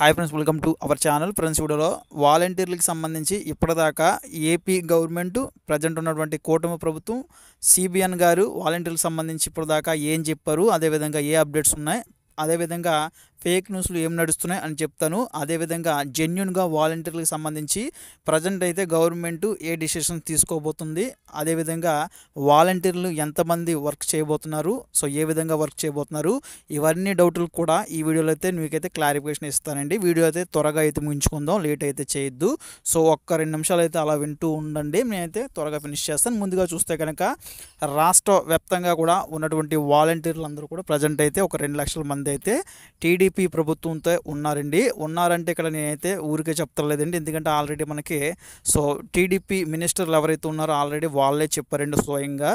hi friends welcome to our channel friends వీడియోలో వాలంటీర్లకు సంబంధించి ఇప్పటిదాకా ఏపీ గవర్నమెంట్ ప్రజెంట్ ఉన్నటువంటి కూటమి ప్రభుత్వం సిబిఎన్ గారు వాలంటీర్లకు సంబంధించి ఇప్పటిదాకా ఏం చెప్పారు అదేవిధంగా ఏ అప్డేట్స్ ఉన్నాయి అదేవిధంగా ఫేక్ న్యూస్లు ఏం నడుస్తున్నాయి అని చెప్తాను అదేవిధంగా జెన్యున్గా వాలంటీర్లకు సంబంధించి ప్రజెంట్ అయితే గవర్నమెంట్ ఏ డిసిషన్ తీసుకోబోతుంది అదేవిధంగా వాలంటీర్లు ఎంతమంది వర్క్ చేయబోతున్నారు సో ఏ విధంగా వర్క్ చేయబోతున్నారు ఇవన్నీ డౌట్లు కూడా ఈ వీడియోలో అయితే మీకైతే క్లారిఫికేషన్ ఇస్తానండి వీడియో అయితే త్వరగా అయితే ముగించుకుందాం లేట్ అయితే చేయొద్దు సో ఒక్క రెండు నిమిషాలు అయితే అలా వింటూ ఉండండి నేనైతే త్వరగా ఫినిష్ చేస్తాను ముందుగా చూస్తే కనుక రాష్ట్ర వ్యాప్తంగా కూడా ఉన్నటువంటి వాలంటీర్లు అందరూ కూడా ప్రజెంట్ అయితే ఒక రెండు లక్షల మంది అయితే టీడీ టీడీపీ ప్రభుత్వంతో ఉన్నారండి ఉన్నారంటే ఇక్కడ నేనైతే ఊరికే చెప్తలేదండి ఎందుకంటే ఆల్రెడీ మనకి సో టీడీపీ మినిస్టర్లు ఎవరైతే ఉన్నారో ఆల్రెడీ వాళ్ళే చెప్పారండి స్వయంగా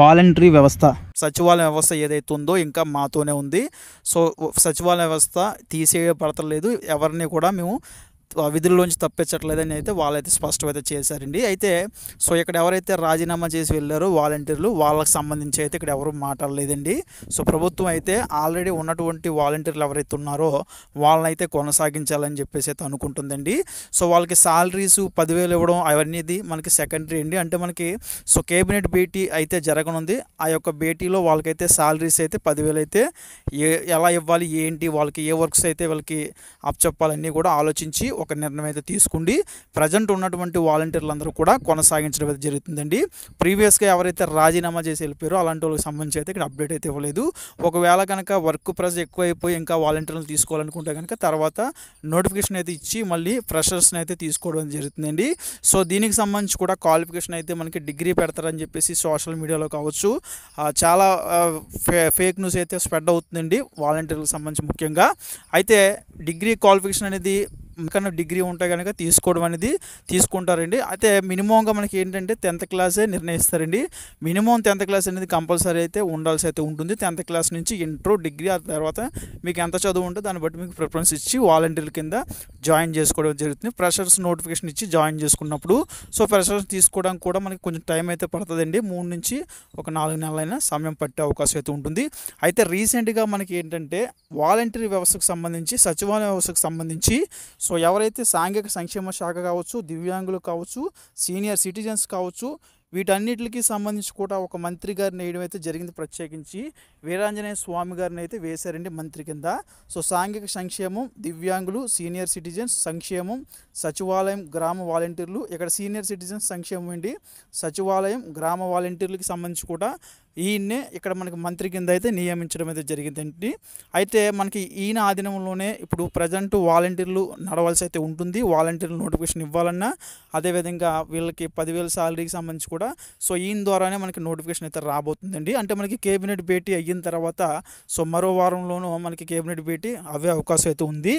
వాలంటరీ వ్యవస్థ సచివాలయ వ్యవస్థ ఏదైతే ఉందో ఇంకా మాతోనే ఉంది సో సచివాలయ వ్యవస్థ తీసేయబడతలేదు ఎవరిని కూడా మేము విధుల్లోంచి తప్పించట్లేదని అయితే వాళ్ళైతే స్పష్టమైతే చేశారండి అయితే సో ఇక్కడ ఎవరైతే రాజీనామా చేసి వెళ్ళారో వాలంటీర్లు వాళ్ళకి సంబంధించి అయితే ఇక్కడ ఎవరు మాట్లాడలేదండి సో ప్రభుత్వం అయితే ఆల్రెడీ ఉన్నటువంటి వాలంటీర్లు ఎవరైతే ఉన్నారో వాళ్ళనైతే కొనసాగించాలని చెప్పేసి అయితే అనుకుంటుందండి సో వాళ్ళకి సాలరీస్ పదివేలు ఇవ్వడం అవన్నీ మనకి సెకండరీ అండి అంటే మనకి సో కేబినెట్ భేటీ అయితే జరగనుంది ఆ యొక్క భేటీలో వాళ్ళకైతే సాలరీస్ అయితే పదివేలు అయితే ఏ ఎలా ఇవ్వాలి ఏంటి వాళ్ళకి ఏ వర్క్స్ అయితే వాళ్ళకి అప్ చెప్పాలన్నీ కూడా ఆలోచించి ఒక నిర్ణయం అయితే తీసుకుండి ప్రజెంట్ ఉన్నటువంటి వాలంటీర్లందరూ కూడా కొనసాగించడం అయితే జరుగుతుందండి ప్రీవియస్గా ఎవరైతే రాజీనామా చేసి వెళ్ళిపోయారో అలాంటి వాళ్ళకి సంబంధించి అయితే ఇక్కడ అప్డేట్ అయితే ఇవ్వలేదు ఒకవేళ కనుక వర్క్ ప్రెస్ ఎక్కువైపోయి ఇంకా వాలంటీర్లను తీసుకోవాలనుకుంటే కనుక తర్వాత నోటిఫికేషన్ అయితే ఇచ్చి మళ్ళీ ఫ్రెషర్స్ని అయితే తీసుకోవడం జరుగుతుందండి సో దీనికి సంబంధించి కూడా క్వాలిఫికేషన్ అయితే మనకి డిగ్రీ పెడతారని చెప్పేసి సోషల్ మీడియాలో కావచ్చు చాలా ఫేక్ న్యూస్ అయితే స్ప్రెడ్ అవుతుందండి వాలంటీర్లకు సంబంధించి ముఖ్యంగా అయితే డిగ్రీ క్వాలిఫికేషన్ అనేది కన్నా డిగ్రీ ఉంటే కనుక తీసుకోవడం అనేది తీసుకుంటారండి అయితే మినిమంగా మనకి ఏంటంటే టెన్త్ క్లాసే నిర్ణయిస్తారండి మినిమం టెన్త్ క్లాస్ అనేది కంపల్సరీ అయితే ఉండాల్సి అయితే ఉంటుంది టెన్త్ క్లాస్ నుంచి ఇంటర్ డిగ్రీ ఆ తర్వాత మీకు ఎంత చదువు ఉంటే దాన్ని బట్టి మీకు ప్రిఫరెన్స్ ఇచ్చి వాలంటీర్ కింద జాయిన్ చేసుకోవడం జరుగుతుంది ఫ్రెషర్స్ నోటిఫికేషన్ ఇచ్చి జాయిన్ చేసుకున్నప్పుడు సో ఫ్రెషర్స్ తీసుకోవడానికి కూడా మనకి కొంచెం టైం అయితే పడుతుందండి మూడు నుంచి ఒక నాలుగు నెలలైనా సమయం పట్టే అవకాశం అయితే ఉంటుంది అయితే రీసెంట్గా మనకి ఏంటంటే వాలంటీర్ వ్యవస్థకు సంబంధించి సచివాలయ వ్యవస్థకు సంబంధించి సో ఎవరైతే సాంఘిక సంక్షేమ శాఖ కావచ్చు దివ్యాంగులు కావచ్చు సీనియర్ సిటిజన్స్ కావచ్చు వీటన్నిటికి సంబంధించి కూడా ఒక మంత్రి గారిని వేయడం అయితే జరిగింది ప్రత్యేకించి వీరాంజనేయ స్వామి గారిని అయితే వేశారండి మంత్రి కింద సో సాంఘిక సంక్షేమం దివ్యాంగులు సీనియర్ సిటిజన్స్ సంక్షేమం సచివాలయం గ్రామ వాలంటీర్లు ఇక్కడ సీనియర్ సిటిజన్స్ సంక్షేమం అండి సచివాలయం గ్రామ వాలంటీర్లకి సంబంధించి కూడా ఈయన్నే ఇక్కడ మనకి మంత్రి కింద అయితే నియమించడం అయితే జరిగిందండి అయితే మనకి ఈయన ఆధీనంలోనే ఇప్పుడు ప్రజెంట్ వాలంటీర్లు నడవలసి అయితే ఉంటుంది వాలంటీర్లు నోటిఫికేషన్ ఇవ్వాలన్నా అదేవిధంగా వీళ్ళకి పదివేల శాలరీకి సంబంధించి కూడా సో ఈయన ద్వారానే మనకి నోటిఫికేషన్ అయితే రాబోతుందండి అంటే మనకి కేబినెట్ భేటీ అయిన తర్వాత సో మరో వారంలోనూ మనకి కేబినెట్ భేటీ అవే అవకాశం అయితే ఉంది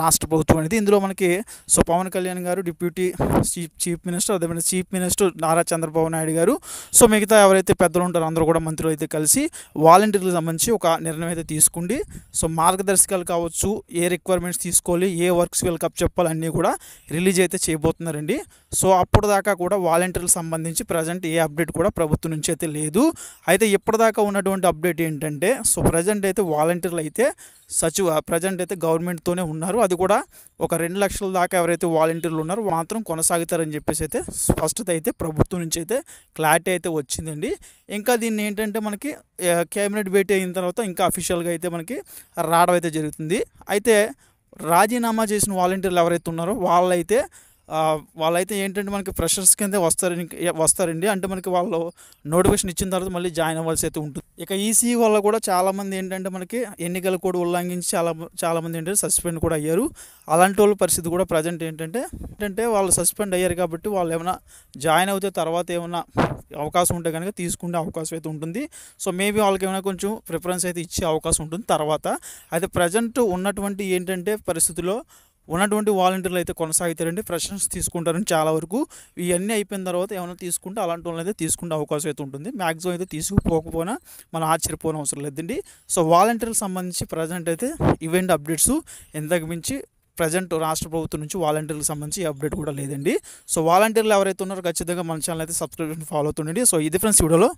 రాష్ట్ర ప్రభుత్వం అనేది ఇందులో మనకి సో పవన్ కళ్యాణ్ గారు డిప్యూటీ చీఫ్ చీఫ్ మినిస్టర్ అదేవిధంగా చీఫ్ మినిస్టర్ నారా చంద్రబాబు నాయుడు గారు సో మిగతా ఎవరైతే పెద్దలు ఉంటారో అందరూ కూడా కూడా మంత్రులు అయితే కలిసి వాలంటీర్లకు సంబంధించి ఒక నిర్ణయం అయితే తీసుకుండి సో మార్గదర్శకాలు కావచ్చు ఏ రిక్వైర్మెంట్స్ తీసుకోవాలి ఏ వర్క్స్ వీళ్ళకి అప్ చెప్పాలి అన్నీ కూడా రిలీజ్ అయితే చేయబోతున్నారండి సో అప్పుడు దాకా కూడా వాలంటీర్లకు సంబంధించి ప్రజెంట్ ఏ అప్డేట్ కూడా ప్రభుత్వం నుంచి అయితే లేదు అయితే ఇప్పటిదాకా ఉన్నటువంటి అప్డేట్ ఏంటంటే సో ప్రజెంట్ అయితే వాలంటీర్లు అయితే సచివ ప్రజెంట్ అయితే గవర్నమెంట్తోనే ఉన్నారు అది కూడా ఒక రెండు లక్షల దాకా ఎవరైతే వాలంటీర్లు ఉన్నారో మాత్రం కొనసాగుతారని చెప్పేసి అయితే స్పష్టత అయితే ప్రభుత్వం నుంచి అయితే క్లారిటీ అయితే వచ్చిందండి ఇంకా దీన్ని ఏంటంటే మనకి కేబినెట్ భేటీ అయిన తర్వాత ఇంకా అఫీషియల్గా అయితే మనకి రావడం అయితే జరుగుతుంది అయితే రాజీనామా చేసిన వాలంటీర్లు ఎవరైతే ఉన్నారో వాళ్ళైతే వాళ్ళైతే ఏంటంటే మనకి ఫ్రెషర్స్ కింద వస్తారు వస్తారండి అంటే మనకి వాళ్ళు నోటిఫికేషన్ ఇచ్చిన తర్వాత మళ్ళీ జాయిన్ అవ్వాల్సి అయితే ఉంటుంది ఇక ఈసీ వల్ల కూడా చాలామంది ఏంటంటే మనకి ఎన్నికలు కూడా ఉల్లంఘించి చాలా చాలామంది ఏంటంటే సస్పెండ్ కూడా అయ్యారు అలాంటి వాళ్ళ పరిస్థితి కూడా ప్రజెంట్ ఏంటంటే ఏంటంటే వాళ్ళు సస్పెండ్ అయ్యారు కాబట్టి వాళ్ళు ఏమైనా జాయిన్ అవుతే తర్వాత ఏమైనా అవకాశం ఉంటే కనుక తీసుకునే అవకాశం అయితే ఉంటుంది సో మేబీ వాళ్ళకి ఏమైనా కొంచెం ప్రిఫరెన్స్ అయితే ఇచ్చే అవకాశం ఉంటుంది తర్వాత అయితే ప్రజెంట్ ఉన్నటువంటి ఏంటంటే పరిస్థితుల్లో ఉన్నటువంటి వాలంటీర్లు అయితే కొనసాగుతారండి ఫ్రెషర్స్ తీసుకుంటారని చాలా వరకు ఇవన్నీ అయిపోయిన తర్వాత ఏమైనా తీసుకుంటే అలాంటి వాళ్ళు అయితే తీసుకునే అవకాశం అయితే ఉంటుంది మ్యాక్సిమం అయితే తీసుకుపోకపోయినా మనం ఆశ్చర్యపోయిన అవసరం లేదండి సో వాలంటీర్లకు సంబంధించి ప్రజెంట్ అయితే ఈవెంట్ అప్డేట్స్ ఇంతకు మించి ప్రజెంట్ రాష్ట్ర ప్రభుత్వం నుంచి వాలంటీర్లకు సంబంధించి అప్డేట్ కూడా లేదండి సో వాలంటీర్లు ఎవరైతే ఉన్నారో ఖచ్చితంగా మన ఛానల్ అయితే సబ్స్క్రిప్షన్ ఫాలో అవుతుండండి సో ఇది ఫ్రెండ్స్ వీడియోలో